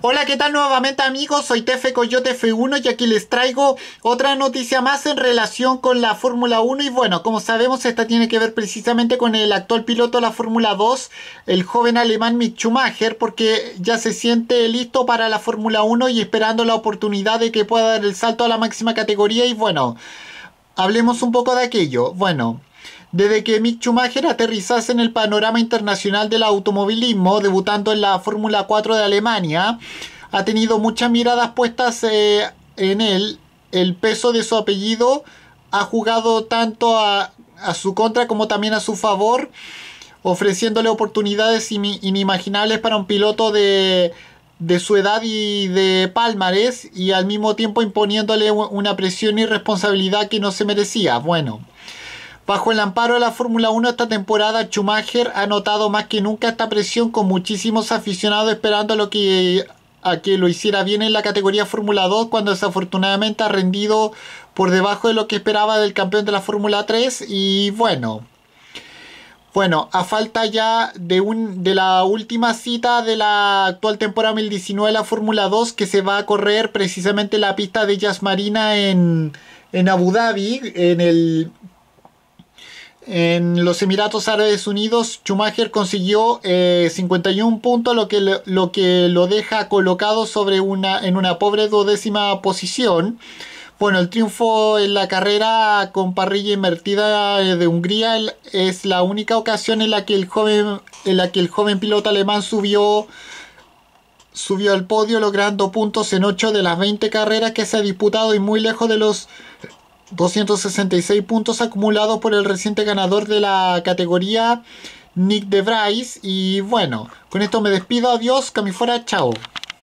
Hola, ¿qué tal nuevamente amigos? Soy Tefe Coyote F1 y aquí les traigo otra noticia más en relación con la Fórmula 1 y bueno, como sabemos esta tiene que ver precisamente con el actual piloto de la Fórmula 2, el joven alemán Mick Schumacher, porque ya se siente listo para la Fórmula 1 y esperando la oportunidad de que pueda dar el salto a la máxima categoría y bueno, hablemos un poco de aquello. Bueno, desde que Mick Schumacher aterrizase en el panorama internacional del automovilismo, debutando en la Fórmula 4 de Alemania, ha tenido muchas miradas puestas eh, en él. El peso de su apellido ha jugado tanto a, su contra como también a su favor, ofreciéndole oportunidades inimaginables para un piloto de, su edad y de palmares, y al mismo tiempo imponiéndole una presión y responsabilidad que no se merecía. Bueno. Bajo el amparo de la Fórmula 1 esta temporada, Schumacher ha notado más que nunca esta presión con muchísimos aficionados esperando a lo que lo hiciera bien en la categoría Fórmula 2 cuando desafortunadamente ha rendido por debajo de lo que esperaba del campeón de la Fórmula 3 y bueno, bueno, a falta ya de, un, de la última cita de la actual temporada 2019 de la Fórmula 2 que se va a correr precisamente la pista de Jazz Marina en, en Abu Dhabi en el en los Emiratos Árabes Unidos, Schumacher consiguió 51 eh, puntos, lo que, lo lo deja colocado sobre una, en una pobre duodécima posición. Bueno, el triunfo en la carrera con parrilla invertida eh, de Hungría es la única ocasión en la que el joven, en la que el joven piloto alemán subió, subió al podio logrando puntos en 8 de las 20 carreras que se ha disputado y muy lejos de los 266 puntos acumulados por el reciente ganador de la categoría Nick de Vries, Y bueno, con esto me despido. Adiós, fuera, chao.